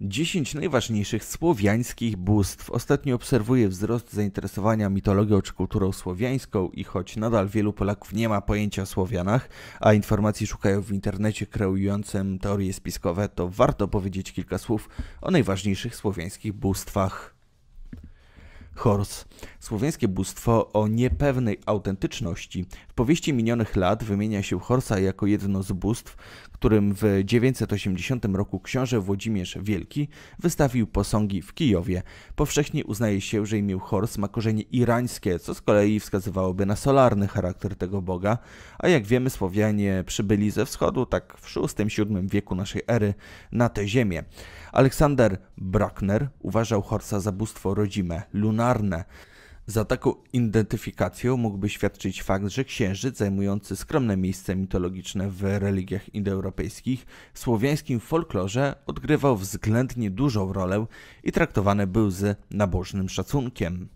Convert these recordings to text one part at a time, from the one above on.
10 najważniejszych słowiańskich bóstw. Ostatnio obserwuję wzrost zainteresowania mitologią czy kulturą słowiańską i choć nadal wielu Polaków nie ma pojęcia o Słowianach, a informacji szukają w internecie kreującym teorie spiskowe, to warto powiedzieć kilka słów o najważniejszych słowiańskich bóstwach. Hors. Słowiańskie bóstwo o niepewnej autentyczności. W powieści minionych lat wymienia się Horsa jako jedno z bóstw, którym w 980 roku książę Włodzimierz Wielki wystawił posągi w Kijowie. Powszechnie uznaje się, że imię Hors ma korzenie irańskie, co z kolei wskazywałoby na solarny charakter tego boga, a jak wiemy Słowianie przybyli ze wschodu tak w VI-VII wieku naszej ery na tę ziemię. Aleksander Bruckner uważał Horsa za bóstwo rodzime, lunarne. Za taką identyfikacją mógłby świadczyć fakt, że księżyc zajmujący skromne miejsce mitologiczne w religiach indoeuropejskich w słowiańskim folklorze odgrywał względnie dużą rolę i traktowany był z nabożnym szacunkiem.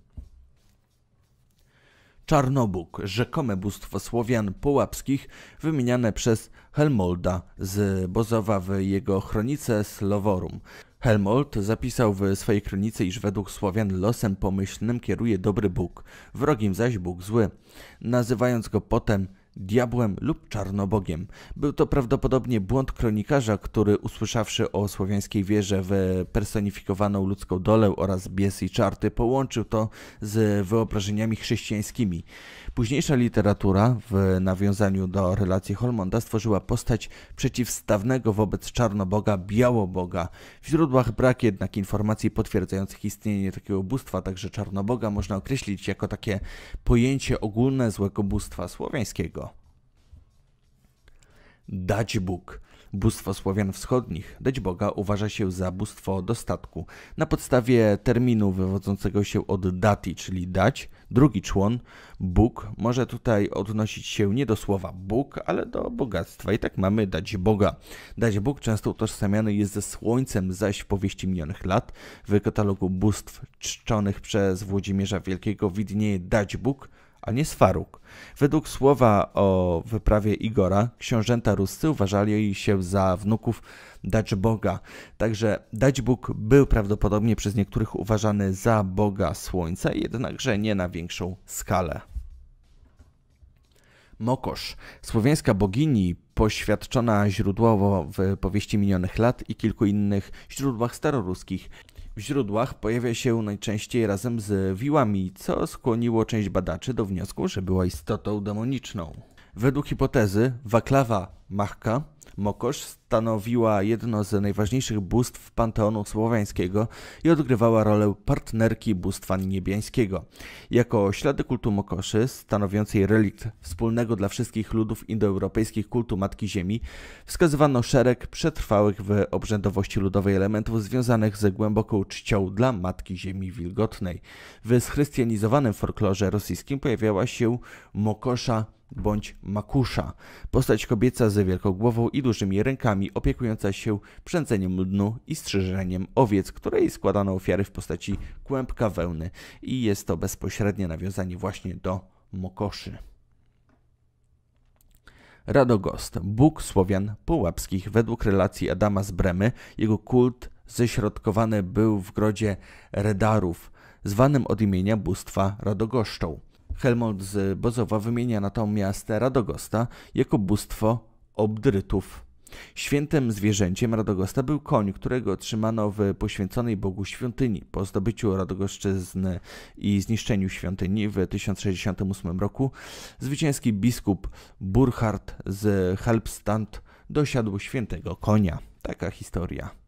Czarnobóg, rzekome bóstwo Słowian połapskich, wymieniane przez Helmolda z Bozowa w jego chronice Sloworum – Helmold zapisał w swojej kronice, iż według Słowian losem pomyślnym kieruje dobry Bóg, wrogim zaś Bóg zły, nazywając go potem diabłem lub czarnobogiem. Był to prawdopodobnie błąd kronikarza, który usłyszawszy o słowiańskiej wierze w personifikowaną ludzką dolę oraz bies i czarty, połączył to z wyobrażeniami chrześcijańskimi. Późniejsza literatura w nawiązaniu do relacji Holmonda stworzyła postać przeciwstawnego wobec czarnoboga białoboga. W źródłach brak jednak informacji potwierdzających istnienie takiego bóstwa, także czarnoboga można określić jako takie pojęcie ogólne złego bóstwa słowiańskiego dać Bóg. Bóstwo Słowian Wschodnich, dać Boga, uważa się za bóstwo dostatku. Na podstawie terminu wywodzącego się od dati, czyli dać, drugi człon, Bóg, może tutaj odnosić się nie do słowa Bóg, ale do bogactwa. I tak mamy dać Boga. Dać Bóg często utożsamiany jest ze słońcem, zaś w powieści minionych lat w katalogu bóstw czczonych przez Włodzimierza Wielkiego widnieje dać Bóg, a nie Swaruk. Według słowa o wyprawie Igora, książęta ruscy uważali się za wnuków dać Boga. Także dać Bóg był prawdopodobnie przez niektórych uważany za Boga Słońca, jednakże nie na większą skalę. Mokosz, słowiańska bogini poświadczona źródłowo w powieści minionych lat i kilku innych źródłach staroruskich, w źródłach pojawia się najczęściej razem z wiłami, co skłoniło część badaczy do wniosku, że była istotą demoniczną. Według hipotezy Waklawa Machka Mokosz stanowiła jedno z najważniejszych bóstw panteonu słowiańskiego i odgrywała rolę partnerki bóstwa niebiańskiego. Jako ślady kultu Mokoszy, stanowiącej relikt wspólnego dla wszystkich ludów indoeuropejskich kultu Matki Ziemi, wskazywano szereg przetrwałych w obrzędowości ludowej elementów związanych ze głęboką czcią dla Matki Ziemi Wilgotnej. W schrystianizowanym folklorze rosyjskim pojawiała się Mokosza bądź makusza. Postać kobieca z wielką głową i dużymi rękami, opiekująca się przędzeniem dnu i strzyżeniem owiec, której składano ofiary w postaci kłębka wełny. I jest to bezpośrednie nawiązanie właśnie do Mokoszy. Radogost, bóg Słowian Połapskich. według relacji Adama z Bremy, jego kult ześrodkowany był w grodzie Redarów, zwanym od imienia bóstwa Radogoszczą. Helmut z Bozowa wymienia natomiast Radogosta jako bóstwo obdrytów. Świętym zwierzęciem Radogosta był koń, którego trzymano w poświęconej Bogu świątyni. Po zdobyciu Radogoszczyzny i zniszczeniu świątyni w 1068 roku zwycięski biskup Burchard z Halbstand dosiadł świętego konia. Taka historia.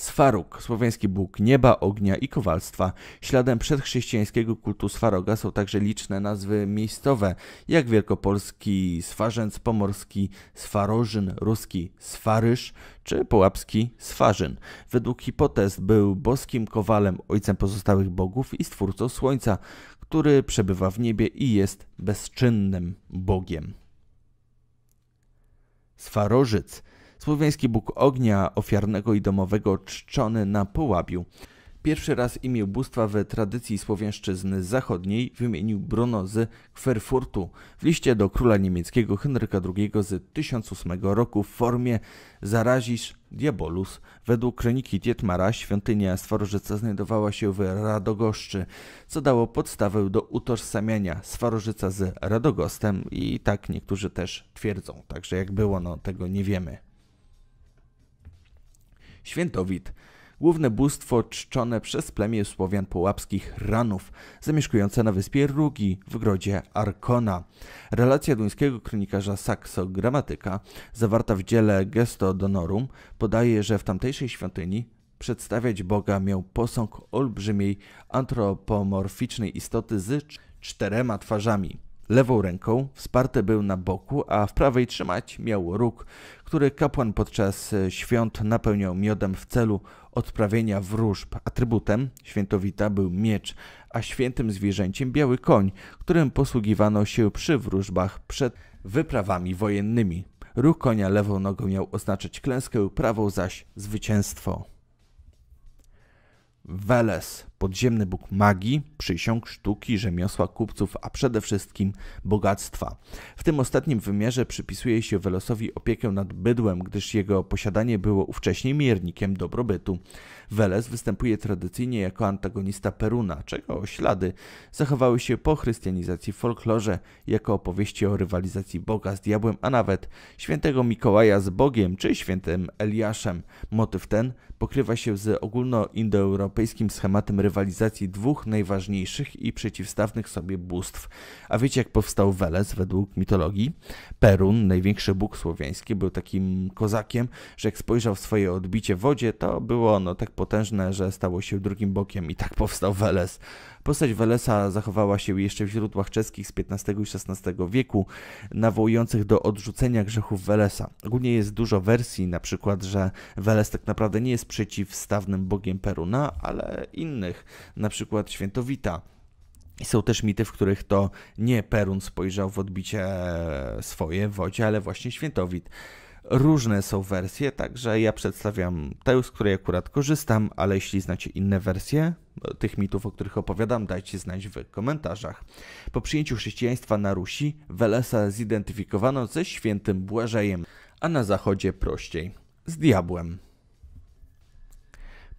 Sfaruk, słowiański bóg nieba, ognia i kowalstwa. Śladem przedchrześcijańskiego kultu Swaroga są także liczne nazwy miejscowe, jak wielkopolski Swarzęc Pomorski, Swarożyn, Ruski, Swaryż czy połapski Swarzyn. Według hipotez był boskim kowalem, ojcem pozostałych bogów i stwórcą słońca, który przebywa w niebie i jest bezczynnym bogiem. Swarożyc – Słowiański bóg ognia ofiarnego i domowego czczony na Połabiu. Pierwszy raz imię bóstwa w tradycji słowiańszczyzny zachodniej wymienił Bruno z Kwerfurtu w liście do króla niemieckiego Henryka II z 1008 roku w formie Zarazisz Diabolus. Według kroniki Dietmara świątynia Swarożyca znajdowała się w Radogoszczy, co dało podstawę do utożsamiania Swarożyca z Radogostem i tak niektórzy też twierdzą. Także jak było, no tego nie wiemy. Świętowit, główne bóstwo czczone przez plemię Słowian połapskich Ranów, zamieszkujące na wyspie Rugi w grodzie Arkona. Relacja duńskiego kronikarza Saxo Gramatyka, zawarta w dziele Gesto Donorum, podaje, że w tamtejszej świątyni przedstawiać Boga miał posąg olbrzymiej antropomorficznej istoty z czterema twarzami. Lewą ręką wsparty był na boku, a w prawej trzymać miał róg, który kapłan podczas e, świąt napełniał miodem w celu odprawienia wróżb. Atrybutem świętowita był miecz, a świętym zwierzęciem biały koń, którym posługiwano się przy wróżbach przed wyprawami wojennymi. Ruch konia lewą nogą miał oznaczać klęskę, prawą zaś zwycięstwo. Weles podziemny Bóg magii, przysiąg, sztuki, rzemiosła, kupców, a przede wszystkim bogactwa. W tym ostatnim wymiarze przypisuje się Welosowi opiekę nad bydłem, gdyż jego posiadanie było ówcześnie miernikiem dobrobytu. Weles występuje tradycyjnie jako antagonista Peruna, czego ślady zachowały się po chrystianizacji w folklorze, jako opowieści o rywalizacji Boga z diabłem, a nawet świętego Mikołaja z Bogiem czy świętym Eliaszem. Motyw ten pokrywa się z ogólnoindoeuropejskim schematem rywalizacji rywalizacji dwóch najważniejszych i przeciwstawnych sobie bóstw. A wiecie, jak powstał Weles według mitologii? Perun, największy bóg słowiański, był takim kozakiem, że jak spojrzał w swoje odbicie w wodzie, to było ono tak potężne, że stało się drugim bokiem i tak powstał Weles. Postać Welesa zachowała się jeszcze w źródłach czeskich z XV i XVI wieku, nawołujących do odrzucenia grzechów Welesa. Ogólnie jest dużo wersji, na przykład, że Weles tak naprawdę nie jest przeciwstawnym bogiem Peruna, ale innych, na przykład Świętowita. są też mity, w których to nie Perun spojrzał w odbicie swoje w wodzie, ale właśnie Świętowit. Różne są wersje, także ja przedstawiam tę, z której akurat korzystam, ale jeśli znacie inne wersje e, tych mitów, o których opowiadam, dajcie znać w komentarzach. Po przyjęciu chrześcijaństwa na Rusi Welesa zidentyfikowano ze świętym Błażejem, a na zachodzie prościej z diabłem.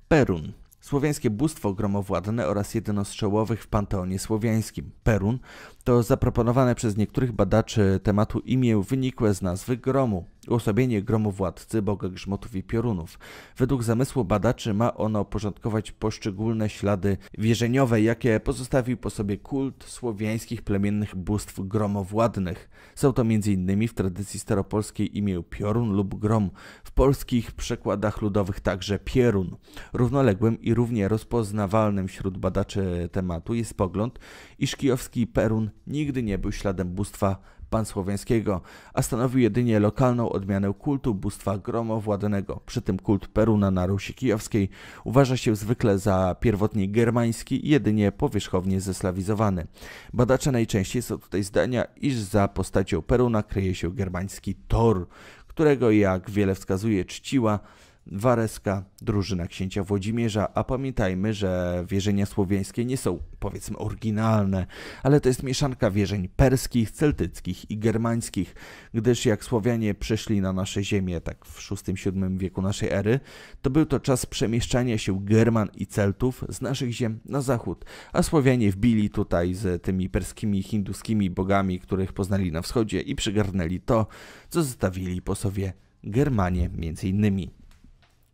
Perun Słowiańskie bóstwo gromowładne oraz jedno z czołowych w panteonie słowiańskim. Perun to zaproponowane przez niektórych badaczy tematu imię wynikłe z nazwy gromu uosobienie gromowładcy, boga grzmotów i piorunów. Według zamysłu badaczy ma ono porządkować poszczególne ślady wierzeniowe, jakie pozostawił po sobie kult słowiańskich plemiennych bóstw gromowładnych. Są to m.in. w tradycji staropolskiej imię piorun lub grom, w polskich przekładach ludowych także pierun. Równoległym i równie rozpoznawalnym wśród badaczy tematu jest pogląd, iż kijowski perun nigdy nie był śladem bóstwa pansłowiańskiego, a stanowił jedynie lokalną odmianę kultu bóstwa gromowładnego. Przy tym kult Peruna na Rusi Kijowskiej uważa się zwykle za pierwotnie germański i jedynie powierzchownie zeslawizowany. Badacze najczęściej są tutaj zdania, iż za postacią Peruna kryje się germański Tor, którego, jak wiele wskazuje, czciła wareska drużyna księcia Włodzimierza, a pamiętajmy, że wierzenia słowiańskie nie są, powiedzmy, oryginalne, ale to jest mieszanka wierzeń perskich, celtyckich i germańskich, gdyż jak Słowianie przyszli na nasze ziemię, tak w VI-VII wieku naszej ery, to był to czas przemieszczania się German i Celtów z naszych ziem na zachód, a Słowianie wbili tutaj z tymi perskimi, hinduskimi bogami, których poznali na wschodzie i przygarnęli to, co zostawili po sobie Germanie między innymi.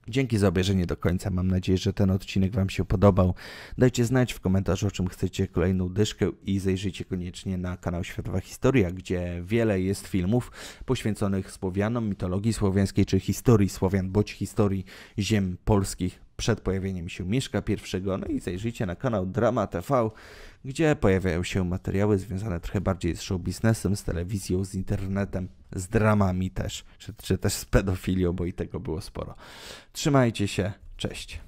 Dzięki za obejrzenie do końca. Mam nadzieję, że ten odcinek Wam się podobał. Dajcie znać w komentarzu, o czym chcecie kolejną dyszkę i zajrzyjcie koniecznie na kanał Światowa Historia, gdzie wiele jest filmów poświęconych Słowianom, mitologii słowiańskiej czy historii Słowian, bądź historii ziem polskich przed pojawieniem się Mieszka I. No i zajrzyjcie na kanał Drama TV, gdzie pojawiają się materiały związane trochę bardziej z show biznesem, z telewizją, z internetem z dramami też, czy, czy też z pedofilią, bo i tego było sporo. Trzymajcie się, cześć.